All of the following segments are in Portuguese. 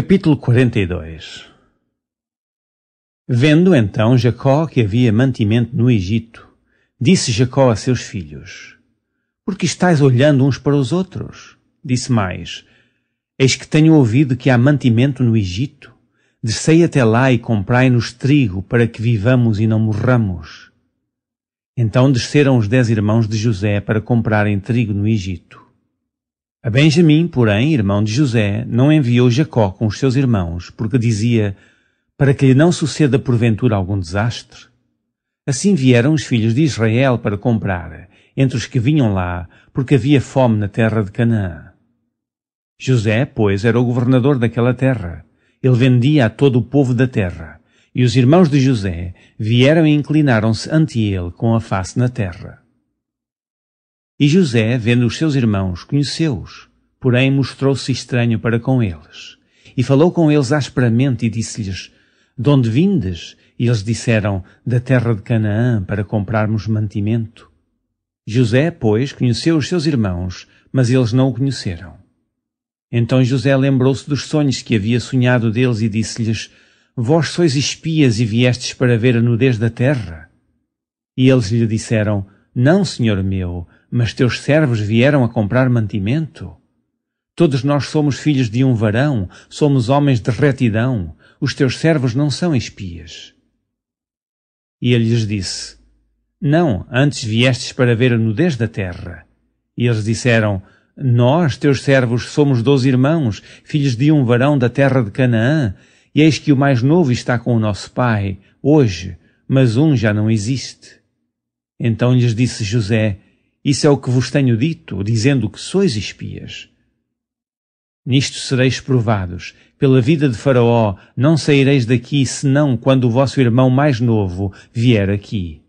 Capítulo 42 Vendo então Jacó que havia mantimento no Egito, disse Jacó a seus filhos: Por que estáis olhando uns para os outros? Disse mais: Eis que tenho ouvido que há mantimento no Egito. Descei até lá e comprai-nos trigo para que vivamos e não morramos. Então desceram os dez irmãos de José para comprarem trigo no Egito. A Benjamim, porém, irmão de José, não enviou Jacó com os seus irmãos, porque dizia, para que lhe não suceda porventura algum desastre. Assim vieram os filhos de Israel para comprar, entre os que vinham lá, porque havia fome na terra de Canaã. José, pois, era o governador daquela terra. Ele vendia a todo o povo da terra. E os irmãos de José vieram e inclinaram-se ante ele com a face na terra. E José, vendo os seus irmãos, conheceu-os, porém mostrou-se estranho para com eles. E falou com eles asperamente e disse-lhes: De onde vindes? E eles disseram: Da terra de Canaã, para comprarmos mantimento. José, pois, conheceu os seus irmãos, mas eles não o conheceram. Então José lembrou-se dos sonhos que havia sonhado deles e disse-lhes: Vós sois espias e viestes para ver a nudez da terra? E eles lhe disseram: Não, senhor meu, mas teus servos vieram a comprar mantimento. Todos nós somos filhos de um varão, somos homens de retidão, os teus servos não são espias. E ele lhes disse: Não, antes viestes para ver a nudez da terra. E eles disseram: Nós, teus servos, somos doze irmãos, filhos de um varão da terra de Canaã, e eis que o mais novo está com o nosso pai, hoje, mas um já não existe. Então lhes disse José: isso é o que vos tenho dito, dizendo que sois espias. Nisto sereis provados. Pela vida de Faraó não saireis daqui senão quando o vosso irmão mais novo vier aqui.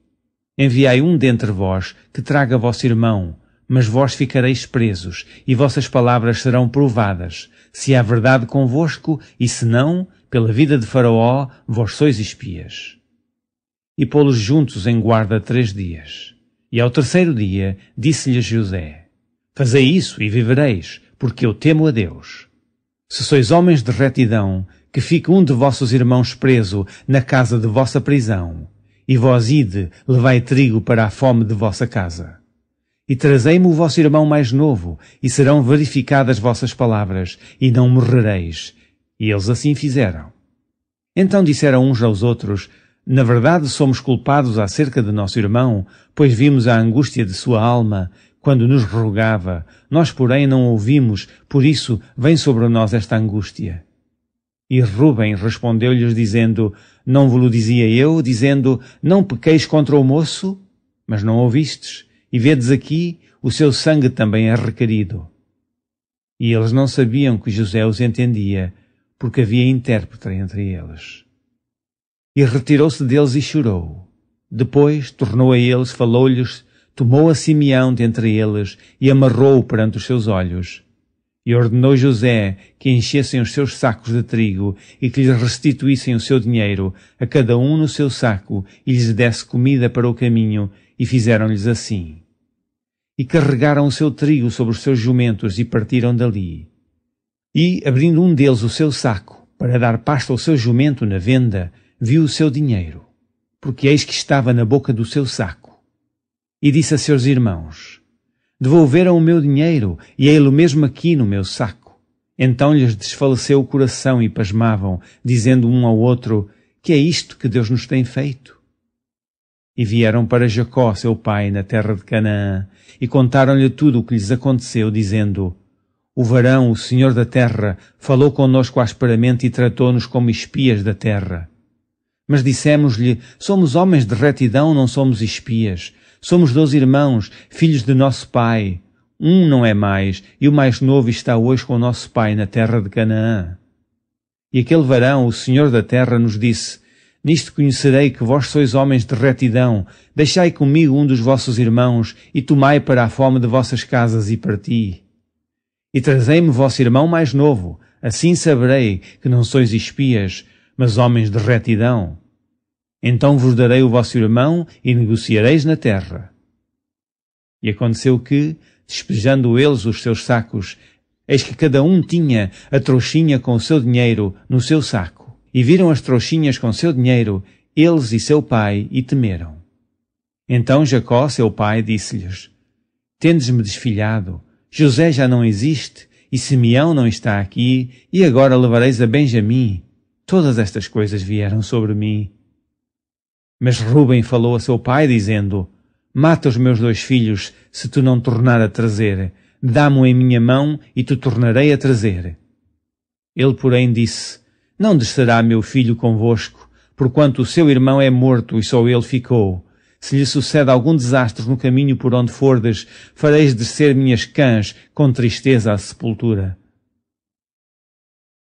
Enviai um dentre vós que traga vosso irmão, mas vós ficareis presos, e vossas palavras serão provadas, se há verdade convosco, e se não, pela vida de Faraó, vós sois espias. E pô-los juntos em guarda três dias. E ao terceiro dia disse-lhe José: Fazei isso e vivereis, porque eu temo a Deus. Se sois homens de retidão, que fique um de vossos irmãos preso na casa de vossa prisão, e vós ide, levai trigo para a fome de vossa casa. E trazei-me o vosso irmão mais novo, e serão verificadas vossas palavras, e não morrereis. E eles assim fizeram. Então disseram uns aos outros, na verdade, somos culpados acerca de nosso irmão, pois vimos a angústia de sua alma quando nos rogava. Nós, porém, não ouvimos, por isso vem sobre nós esta angústia. E Rubem respondeu-lhes, dizendo: Não vos dizia eu, dizendo: Não pequeis contra o moço? Mas não ouvistes, e vedes aqui, o seu sangue também é requerido. E eles não sabiam que José os entendia, porque havia intérprete entre eles. E retirou-se deles e chorou. Depois tornou a eles, falou-lhes, tomou a Simeão entre eles e amarrou-o perante os seus olhos. E ordenou José que enchessem os seus sacos de trigo e que lhes restituíssem o seu dinheiro, a cada um no seu saco, e lhes desse comida para o caminho, e fizeram-lhes assim. E carregaram o seu trigo sobre os seus jumentos e partiram dali. E, abrindo um deles o seu saco, para dar pasta ao seu jumento na venda, viu o seu dinheiro, porque eis que estava na boca do seu saco. E disse a seus irmãos: Devolveram o meu dinheiro, e é ei-lo mesmo aqui no meu saco. Então lhes desfaleceu o coração e pasmavam, dizendo um ao outro: Que é isto que Deus nos tem feito? E vieram para Jacó, seu pai, na terra de Canaã, e contaram-lhe tudo o que lhes aconteceu, dizendo: O varão, o senhor da terra, falou conosco asperamente e tratou-nos como espias da terra. Mas dissemos-lhe: Somos homens de retidão, não somos espias. Somos dois irmãos, filhos de nosso pai. Um não é mais, e o mais novo está hoje com o nosso pai na terra de Canaã. E aquele varão, o senhor da terra, nos disse: Nisto conhecerei que vós sois homens de retidão. Deixai comigo um dos vossos irmãos, e tomai para a fome de vossas casas e parti. E trazei-me vosso irmão mais novo. Assim saberei que não sois espias, mas homens de retidão. Então vos darei o vosso irmão e negociareis na terra. E aconteceu que, despejando eles os seus sacos, eis que cada um tinha a trouxinha com o seu dinheiro no seu saco. E viram as trouxinhas com o seu dinheiro, eles e seu pai, e temeram. Então Jacó, seu pai, disse-lhes: Tendes-me desfilhado, José já não existe, e Simeão não está aqui, e agora levareis a Benjamim Todas estas coisas vieram sobre mim. Mas Rúben falou a seu pai, dizendo: Mata os meus dois filhos, se tu não tornar a trazer. Dá-mo em minha mão, e tu tornarei a trazer. Ele, porém, disse: Não descerá meu filho convosco, porquanto o seu irmão é morto e só ele ficou. Se lhe sucede algum desastre no caminho por onde fordes, fareis descer minhas cãs com tristeza à sepultura.